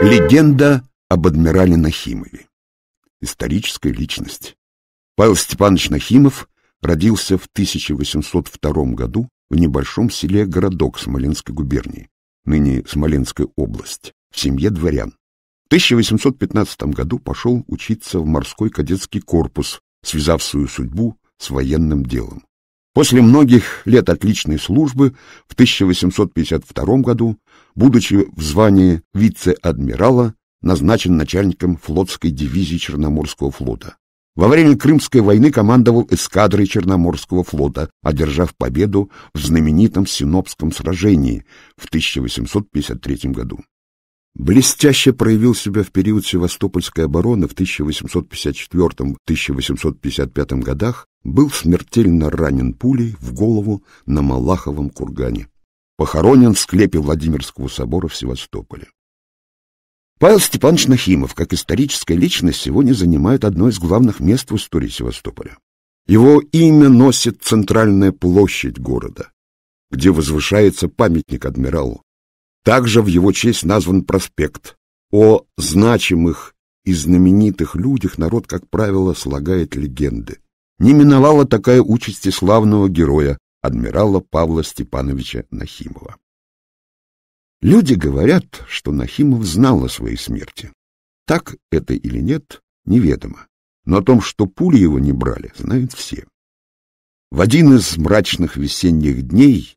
Легенда об адмирале Нахимове. Историческая личность. Павел Степанович Нахимов родился в 1802 году в небольшом селе Городок Смоленской губернии, ныне Смоленская область, в семье дворян. В 1815 году пошел учиться в морской кадетский корпус, связав свою судьбу с военным делом. После многих лет отличной службы в 1852 году будучи в звании вице-адмирала, назначен начальником флотской дивизии Черноморского флота. Во время Крымской войны командовал эскадрой Черноморского флота, одержав победу в знаменитом Синопском сражении в 1853 году. Блестяще проявил себя в период Севастопольской обороны в 1854-1855 годах, был смертельно ранен пулей в голову на Малаховом кургане похоронен в склепе Владимирского собора в Севастополе. Павел Степанович Нахимов, как историческая личность, сегодня занимает одно из главных мест в истории Севастополя. Его имя носит центральная площадь города, где возвышается памятник адмиралу. Также в его честь назван проспект. О значимых и знаменитых людях народ, как правило, слагает легенды. Не миновала такая участь и славного героя, адмирала Павла Степановича Нахимова. Люди говорят, что Нахимов знал о своей смерти. Так это или нет, неведомо. Но о том, что пули его не брали, знают все. В один из мрачных весенних дней,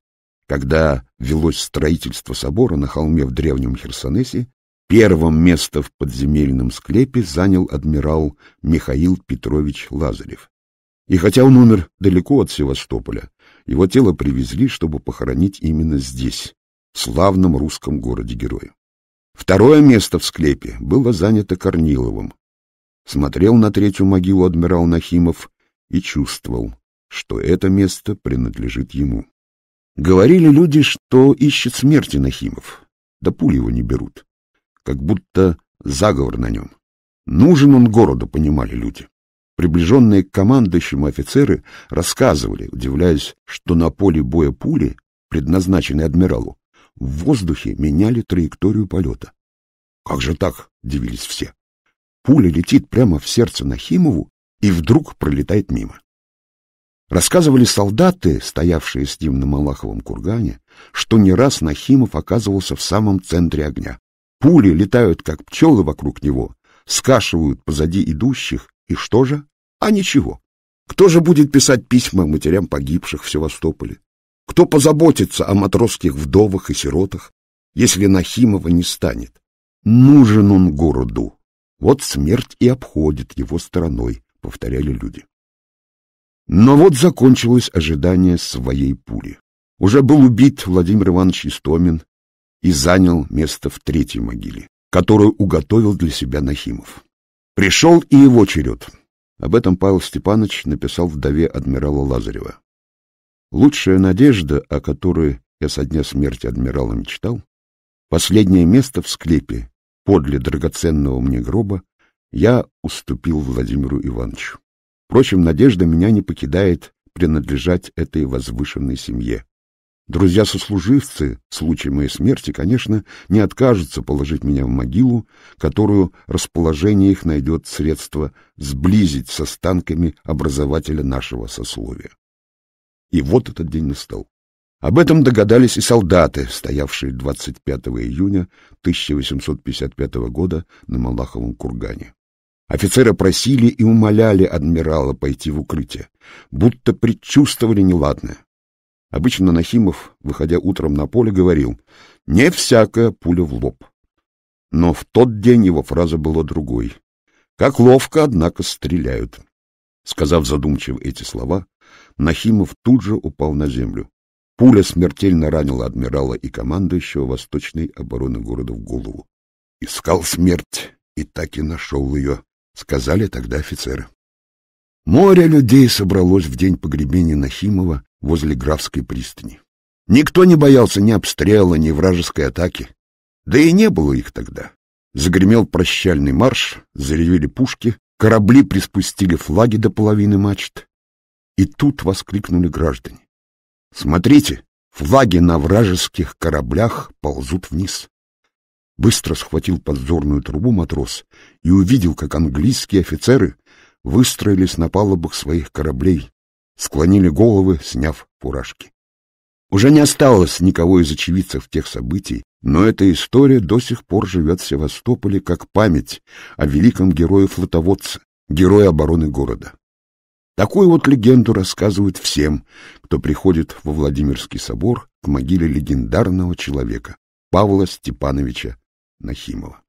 когда велось строительство собора на холме в древнем Херсонесе, первым место в подземельном склепе занял адмирал Михаил Петрович Лазарев. И хотя он умер далеко от Севастополя, его тело привезли, чтобы похоронить именно здесь, в славном русском городе-герое. Второе место в склепе было занято Корниловым. Смотрел на третью могилу адмирал Нахимов и чувствовал, что это место принадлежит ему. Говорили люди, что ищет смерти Нахимов, да пули его не берут, как будто заговор на нем. Нужен он городу, понимали люди. Приближенные к командующему офицеры рассказывали, удивляясь, что на поле боя пули, предназначенные адмиралу, в воздухе меняли траекторию полета. «Как же так?» — дивились все. Пуля летит прямо в сердце Нахимову и вдруг пролетает мимо. Рассказывали солдаты, стоявшие с ним на Малаховом кургане, что не раз Нахимов оказывался в самом центре огня. Пули летают, как пчелы вокруг него, скашивают позади идущих и что же? А ничего. Кто же будет писать письма матерям погибших в Севастополе? Кто позаботится о матросских вдовах и сиротах, если Нахимова не станет? Нужен он городу. Вот смерть и обходит его стороной, повторяли люди. Но вот закончилось ожидание своей пули. Уже был убит Владимир Иванович Истомин и занял место в третьей могиле, которую уготовил для себя Нахимов. Пришел и его черед. Об этом Павел Степанович написал вдове адмирала Лазарева. Лучшая надежда, о которой я со дня смерти адмирала мечтал, последнее место в склепе, подле драгоценного мне гроба, я уступил Владимиру Ивановичу. Впрочем, надежда меня не покидает принадлежать этой возвышенной семье. Друзья-сослуживцы, в случае моей смерти, конечно, не откажутся положить меня в могилу, которую расположение их найдет средство сблизить с останками образователя нашего сословия. И вот этот день настал. Об этом догадались и солдаты, стоявшие 25 июня 1855 года на Малаховом кургане. Офицеры просили и умоляли адмирала пойти в укрытие, будто предчувствовали неладное. Обычно Нахимов, выходя утром на поле, говорил «Не всякая пуля в лоб». Но в тот день его фраза была другой. «Как ловко, однако, стреляют». Сказав задумчиво эти слова, Нахимов тут же упал на землю. Пуля смертельно ранила адмирала и командующего восточной обороны города в голову. Искал смерть и так и нашел ее, сказали тогда офицеры. Море людей собралось в день погребения Нахимова возле Графской пристани. Никто не боялся ни обстрела, ни вражеской атаки. Да и не было их тогда. Загремел прощальный марш, заревели пушки, корабли приспустили флаги до половины мачт. И тут воскликнули граждане. «Смотрите, флаги на вражеских кораблях ползут вниз». Быстро схватил подзорную трубу матрос и увидел, как английские офицеры выстроились на палубах своих кораблей, склонили головы, сняв фуражки. Уже не осталось никого из очевидцев тех событий, но эта история до сих пор живет в Севастополе как память о великом герое-флотоводце, герое обороны города. Такую вот легенду рассказывают всем, кто приходит во Владимирский собор к могиле легендарного человека Павла Степановича Нахимова.